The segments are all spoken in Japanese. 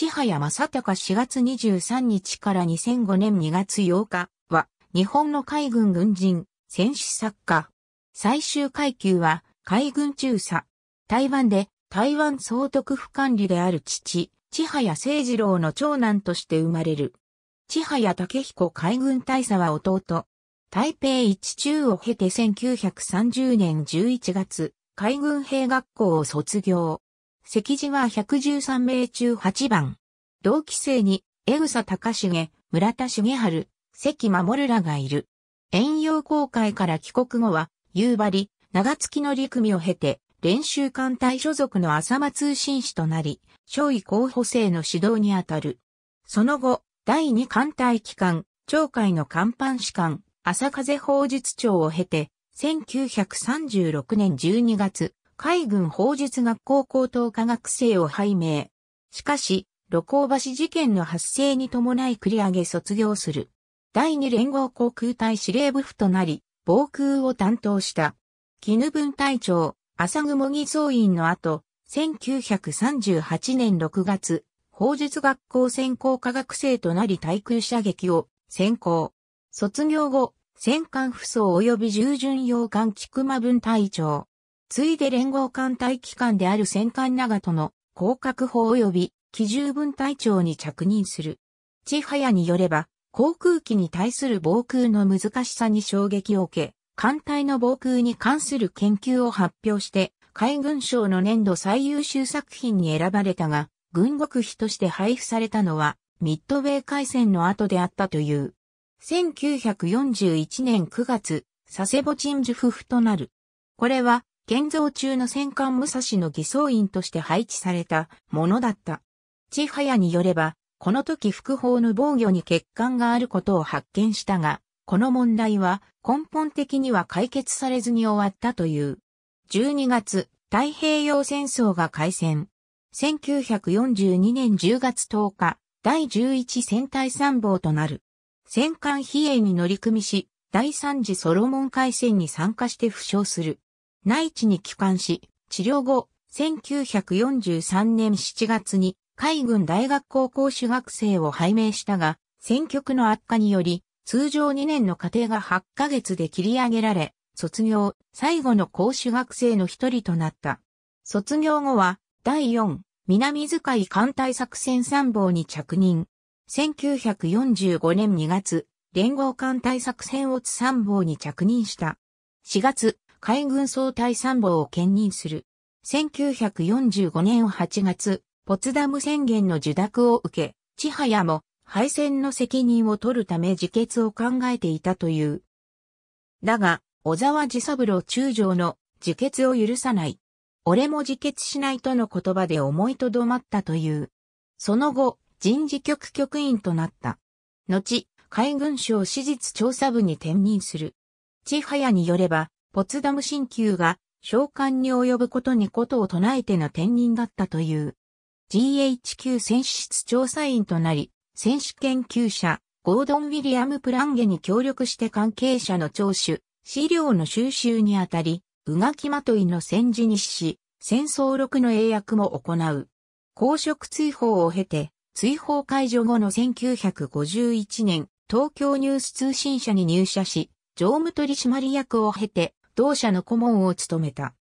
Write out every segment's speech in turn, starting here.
千早正隆4月23日から2005年2月8日は、日本の海軍軍人、戦士作家。最終階級は、海軍中佐。台湾で、台湾総督府管理である父、千早誠二郎の長男として生まれる。千早武彦海軍大佐は弟。台北一中を経て1930年11月、海軍兵学校を卒業。席次は113名中8番。同期生に、江草隆重、村田重春、関守らがいる。遠洋航海から帰国後は、夕張、長月の陸組を経て、練習艦隊所属の浅間通信士となり、少尉候補生の指導にあたる。その後、第二艦隊機関、長海の艦板士官、朝風法術長を経て、1936年12月、海軍法術学校高等科学生を拝命。しかし、露光橋事件の発生に伴い繰り上げ卒業する。第二連合航空隊司令部府となり、防空を担当した。絹分隊長、朝雲木総員の後、1938年6月、法術学校専攻科学生となり対空射撃を専攻。卒業後、戦艦不走及び従順洋艦菊間分隊長、ついで連合艦隊機関である戦艦長門の広角法及び機銃分隊長に着任する。千早によれば、航空機に対する防空の難しさに衝撃を受け、艦隊の防空に関する研究を発表して、海軍省の年度最優秀作品に選ばれたが、軍国費として配布されたのは、ミッドウェー海戦の後であったという。1941年9月、佐世保鎮守夫婦となる。これは、現像中の戦艦武蔵の偽装員として配置されたものだった。ちはやによれば、この時副砲の防御に欠陥があることを発見したが、この問題は根本的には解決されずに終わったという。12月、太平洋戦争が開戦。1942年10月10日、第11戦隊参謀となる。戦艦比叡に乗り組みし、第3次ソロモン海戦に参加して負傷する。内地に帰還し、治療後、1943年7月に海軍大学高校主学生を拝命したが、選挙区の悪化により、通常2年の過程が8ヶ月で切り上げられ、卒業、最後の講師学生の一人となった。卒業後は、第4、南遣い艦隊作戦参謀に着任。1945年2月、連合艦隊作戦を津参謀に着任した。4月、海軍総隊参謀を兼任する。1945年8月、ポツダム宣言の受諾を受け、千早も敗戦の責任を取るため自決を考えていたという。だが、小沢治三郎中将の自決を許さない。俺も自決しないとの言葉で思いとどまったという。その後、人事局局員となった。後、海軍省史実調査部に転任する。千早によれば、ポツダム神宮が召喚に及ぶことにことを唱えての転任だったという。GHQ 選手室調査員となり、選手研究者、ゴードン・ウィリアム・プランゲに協力して関係者の聴取、資料の収集にあたり、うがきまといの戦時に死し、戦争録の英訳も行う。公職追放を経て、追放解除後の1951年、東京ニュース通信社に入社し、常務取締役を経て、同社の顧問を務めた。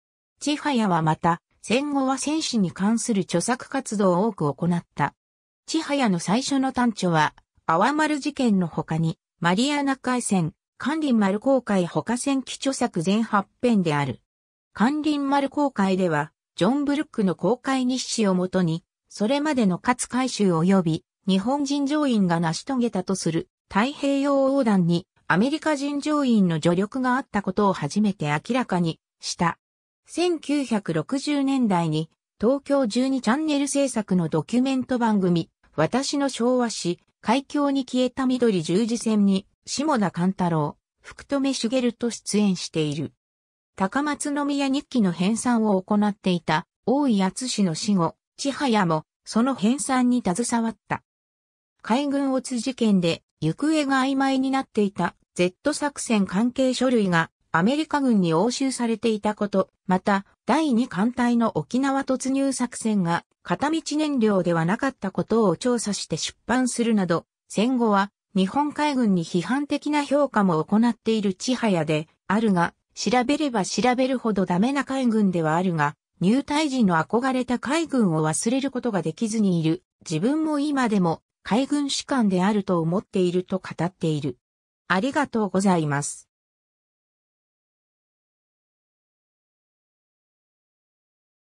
千早はまた、戦後は戦士に関する著作活動を多く行った。千早の最初の単著は、泡丸事件の他に、マリアナ海戦、関林丸公会他戦記著作全8編である。関林丸公会では、ジョン・ブルックの公開日誌をもとに、それまでの勝海舟及び、日本人乗員が成し遂げたとする太平洋横断にアメリカ人乗員の助力があったことを初めて明らかにした。1960年代に東京12チャンネル制作のドキュメント番組、私の昭和史、海峡に消えた緑十字線に、下田勘太郎、福留茂と出演している。高松宮日記の編纂を行っていた、大井厚氏の死後、千早も、その編纂に携わった。海軍オツ事件で、行方が曖昧になっていた Z 作戦関係書類がアメリカ軍に押収されていたこと、また第2艦隊の沖縄突入作戦が片道燃料ではなかったことを調査して出版するなど、戦後は日本海軍に批判的な評価も行っている千早であるが、調べれば調べるほどダメな海軍ではあるが、入隊時の憧れた海軍を忘れることができずにいる。自分も今でも海軍士官であると思っていると語っている。ありがとうございます。